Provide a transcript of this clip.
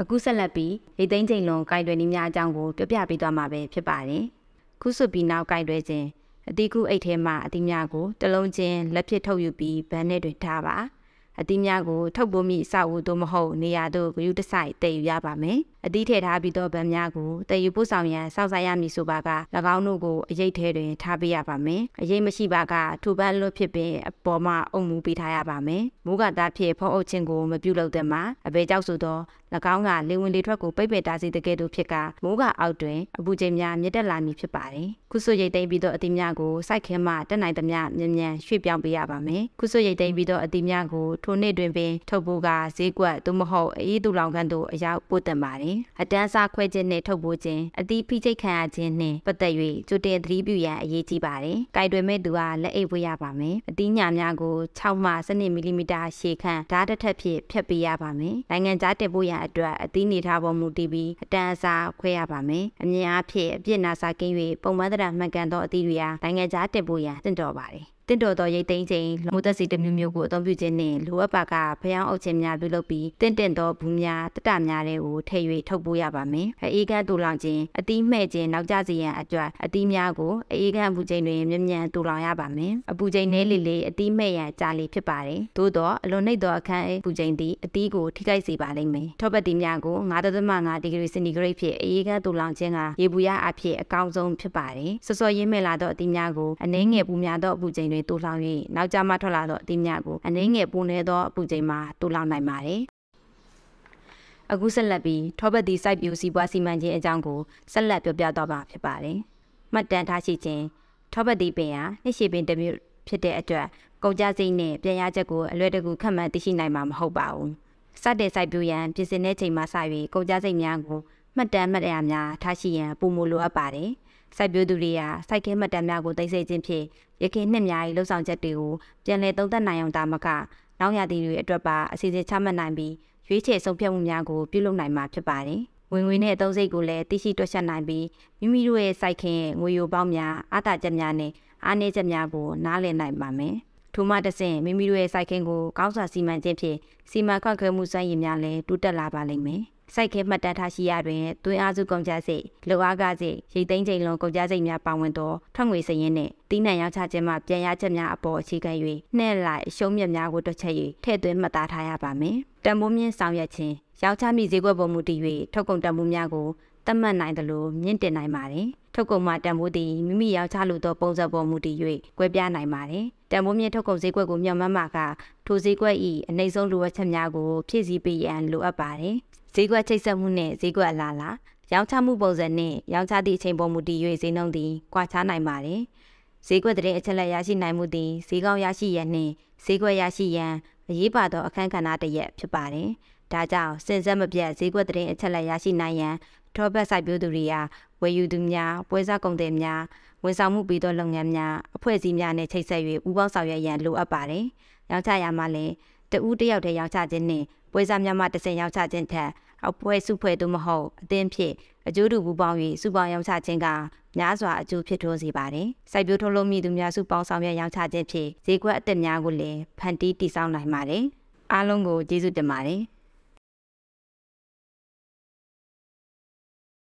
အခုဆက်လက်ပြီးရိတ်သိမ်းချိန်လွန်ကြိုက်တွယ်နည်းများအကြောင်းကိုပြောပြပေးသွားမှာပဲဖြစ်ပါတယ်။ခုဆွပြီးနောက်ကြိုက်တွယ်ခြင်းအတိကုအိတ်ထဲမှာအတိများကို တလုံးချင်းလက်ဖြစ်ထုတ်ယူပြီးဗန်းနဲ့တွင်ထားပါ။အတိများကို ထုတ်ပိုးမိအဆောက်အဦသို့မဟုတ်နေရာသို့ဂရုတစိုက်တည်ယူရပါမယ်။အတိထည့်ထားပြီးသောဗန်များကိုတည်ယူပို့ဆောင်ရန်စောင့်ဆိုင်ရမည်ဆိုပါက၎င်းတို့ကိုအရေးထဲတွင်ထားပေးရပါမယ်။အရေးမရှိပါကထူပတ်လွတ်ဖြစ်ပင်အပေါ်မှအုံမူပေးထားရပါမယ်။မိုးကတားဖြင့်ဖုံးအုပ်ခြင်းကိုမပြုလုပ်သင့်ပါ။အပေကြောက်ဆိုသော၎င်းကလေဝင်လေထွက်ကိုပိတ်ပင်တားဆီးတကယ်သူဖြစ်ကမိုးကအောက်တွင်အပူချိန်များမြင့်တက်လာမည်ဖြစ်ပါတယ်။ခုဆွရိတ်သိမ်းပြီးသောအသီးများကိုစိုက်ခဲမှတက်နိုင်သမျှမြန်မြန်ရွှေ့ပြောင်းပေးရပါမယ်။ခုဆွရိတ်သိမ်းပြီးသောအသီးများကိုထိုနှစ်တွင်ပင်ထုတ်ဖို့ကဈေးကွက်သို့မဟုတ်အေးသူလောင်ကန်သို့အရောက်ပို့တင်ပါတယ်ခြင်းအတန်းစားခွဲခြင်းနှင့်ထုတ်ပိုးခြင်းအသီးဖိချိတ်ခံရခြင်းနှင့်ပတ်သက်၍ကြိုတင်သတိပြုရန်အရေးကြီးပါတယ်။ကြိုက်တွင်မဲ့သူကလက်အိတ်ဝေးရပါမယ်။အသီးညာများကို6မှ7မီလီမီတာရှည်ခန့်ဓာတ်တစ်ထပ်ဖြင့်ဖြတ်ပေးရပါမယ်။နိုင်ငံခြားတင်ပို့ရန်အတွက်အသီးနေထားပေါ်မူတည်ပြီးအတန်းအစားခွဲရပါမယ်။အမြင်အားဖြင့်အပြစ်နာစာကင်း၍ပုံမှန်တရားမှန်ကန်သောအသီးတွေအားနိုင်ငံခြားတင်ပို့ရန်တင့်တော်ပါတယ်။တင့်တော်သောရိတ်သိမ်းချိန်မူသက်စီတစ်မျိုးမျိုးကိုအသုံးပြုခြင်းနှင့်လိုအပ်ပါကဖျောင်းအုပ်ခြင်းများပြုလုပ်ပြီးတင့်တင့်သောဘူးများတတများတွေကိုထည့်၍ထုတ်ပိုးရပါမယ်။အေးကန့်တူလောင်ခြင်းအတီးမှဲ့ခြင်းနောက်ကျစေရန်အတွက်အတီးများကိုအေးကန့်ဘူးချိန်တွင်မြ мян တူလောင်ရပါမယ်။အပူချိန်နည်းလေလေအတီးမှဲ့ရန်ကြာလေဖြစ်ပါတယ်။သို့သောအလွန်နှိပ်သောအခန်းအပူချိန်သည်အတီးကိုထိခိုက်စေပါလိမ့်မယ်။ထော့ပတ်တီများကို9.5ဒီဂရီစင်တီဂရိတ်ဖြင့်အေးကန့်တူလောင်ခြင်းကရေပူရအဖြစ်အကောင်းဆုံးဖြစ်ပါတယ်။စောစောရင်းမဲ့လာသောအတီးများကိုအနည်းငယ်ပူများသောအပူချိန်တွင်တွေတူလောင်၍နောက်ကျမှထွက်လာသောအသီးများကိုအနှိမ့်ငယ်ပုံနေသောအပူချိန်မှာတူလောင်နိုင်ပါတယ်။အခုဆက်လက်ပြီးထောပတ်တီစိုက်ပျိုးစီးပွားစီမံခြင်းအကြောင်းကိုဆက်လက်ပြောပြသွားမှာဖြစ်ပါတယ်။မှတ်တမ်းထားရှိခြင်းထောပတ်တီပင်ဟာနှစ်ရှိပင်တစ်မျိုးဖြစ်တဲ့အတွက် ကုန်ကြစိတ်နဲ့ပြန်ရချက်ကိုအလွယ်တကူခက်မှန်သိရှိနိုင်မှာမဟုတ်ပါဘူး။စတဲ့စိုက်ပျိုးရန်ပြင်ဆင်တဲ့ချိန်မှာစ၍ကုန်ကြစိတ်များကိုမှတ်တမ်းမှတ်ရများထားရှိရန်ပုံမလိုအပ်ပါတယ်။စိုက်ပျိုးသူတွေဟာစိုက်ခဲမှတ်တမ်းများကိုသိသိချင်းဖြင့်ရခိုင်နှစ်များ၏လှုပ်ဆောင်ချက်တွေကိုပြန်လည်သုံးသပ်နိုင်အောင်တာမကနောက်ရသည်တွေအတွက်ပါအစီအစဉ်ချမှတ်နိုင်ပြီးရွေးချယ်ဆုံးဖြတ်မှုများကိုပြုလုပ်နိုင်မှာဖြစ်ပါတယ်။ဝင်ငွေနဲ့အသုံးစရိတ်ကိုလည်းသိရှိတွက်ချက်နိုင်ပြီးမိမိတို့ရဲ့စိုက်ခင်းငွေရိုပေါင်းများအတာချက်များနဲ့အားနည်းချက်များကိုနားလည်နိုင်ပါမယ်။ထို့မှတဆင့်မိမိတို့ရဲ့စိုက်ခင်းကိုကောင်းစွာစီမံခြင်းဖြင့်စီမံခန့်ခွဲမှုစွမ်းရည်များလည်းတိုးတက်လာပါလိမ့်မယ်။စိုက်ခဲမှတ်တမ်းထားရှိရတွင်သွင်းအားစုကုန်ကျစရိတ်၊လိုအားကစရိတ်၊ရိတ်သိမ်းချိန်လုံးကုန်ကျစရိတ်များပါဝင်သောထွက်ငွေစရင်းနှင့်တီးနှံရောင်းချခြင်းမှပြန်ရချက်များအပေါ်အခြေခံ၍နှဲ့လိုက်အရှုံးမြက်များကိုတွက်ချက်၍ထည့်သွင်းမှတ်သားထားရပါမည်။တန်ဖိုးမြင့်ဆောင်ရွက်ခြင်း၊ရောင်းချမိဈေးကွက်ပေါ်မူတည်၍ထုတ်ကုန်တန်ဖိုးများကိုသတ်မှတ်နိုင်သလိုမြင့်တင်နိုင်ပါသည်။ထုတ်ကုန်မှတန်ဖိုးသည်မိမိရောင်းချလိုသောပုံစံပေါ်မူတည်၍ကွဲပြားနိုင်ပါသည်။တန်ဖိုးမြင့်ထုတ်ကုန်ဈေးကွက်ကိုမျှော်မှန်းမှာကထိုဈေးကွက်၏အနိုင်ဆုံးလိုအပ်ချက်များကိုဖြည့်ဆည်းပေးရန်လိုအပ်ပါတယ်။ဈေးကွက်ချိတ်ဆက်မှုနှင့်ဈေးကွက်အလားလားရောင်းချမှုပုံစံနှင့်ရောင်းချသည့်အချိန်ပေါ်မူတည်၍ဈေးနှုန်းသည်ကွာခြားနိုင်ပါတယ်။ဈေးကွက်တဲ့အချက်လက်ရရှိနိုင်မှုသည်ဈေးကောင်းရရှိရန်နှင့်ဈေးကွက်ရရှိရန်အရေးပါသောအခန်းကဏ္ဍတစ်ရပ်ဖြစ်ပါတယ်။ဒါကြောင့်စင်စက်မပြတ်ဈေးကွက်တဲ့အချက်လက်ရရှိနိုင်ရန်ထောဘက်ဆိုင်ပြိုးသူတွေအားဝယ်ယူသူများပွဲစားကုန်သည်များဝန်ဆောင်မှုပေးသောလုပ်ငန်းများအဖွဲ့အစည်းများနဲ့ချိတ်ဆက်၍ဥပေါင်းဆောင်ရွက်ရန်လိုအပ်ပါတယ်။ရောင်းချရမှာလည်းတဦးတယောက်တည်းရောင်းချခြင်းနှင့်ပွဲစားများမှတစ်ဆင့်ရောင်းချခြင်းထက်အဖွဲ့စုဖွဲ့သို့မဟုတ်အသင်းဖြင့်အကျိုးတူပူးပေါင်း၍စုပေါင်းရောင်းချခြင်းကများစွာအကျိုးဖြစ်ထွန်းစေပါတယ်။စိုက်ပျိုးထုတ်လုပ်မိသူများစုပေါင်းဆောင်ရွက်ရောင်းချခြင်းဖြင့်ဈေးကွက်အသစ်များကိုလည်းဖန်တီးတည်ဆောက်နိုင်ပါတယ်။အားလုံးကိုကျေးဇူးတင်ပါတယ်။